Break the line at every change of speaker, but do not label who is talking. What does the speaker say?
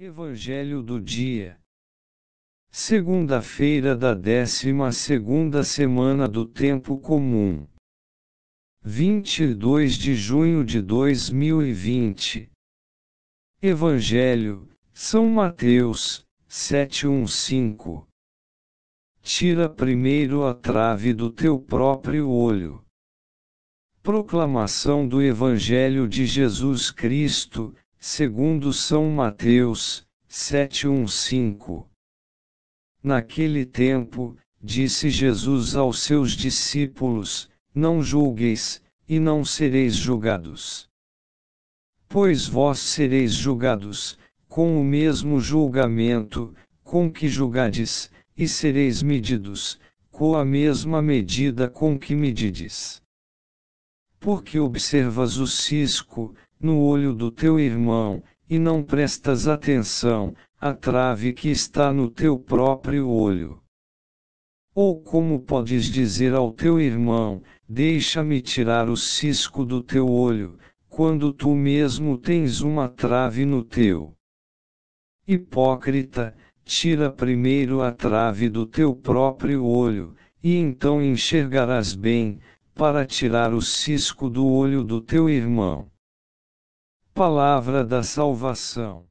Evangelho do dia. Segunda-feira da décima segunda semana do tempo comum. 22 de junho de 2020. Evangelho, São Mateus, 715. Tira primeiro a trave do teu próprio olho. Proclamação do Evangelho de Jesus Cristo, segundo São Mateus, 7:15. Naquele tempo, disse Jesus aos seus discípulos: Não julgueis, e não sereis julgados. Pois vós sereis julgados, com o mesmo julgamento, com que julgades, e sereis medidos, com a mesma medida com que medides. Porque observas o cisco, no olho do teu irmão, e não prestas atenção à trave que está no teu próprio olho. Ou como podes dizer ao teu irmão: Deixa-me tirar o cisco do teu olho, quando tu mesmo tens uma trave no teu? Hipócrita, tira primeiro a trave do teu próprio olho, e então enxergarás bem, para tirar o cisco do olho do teu irmão palavra da salvação.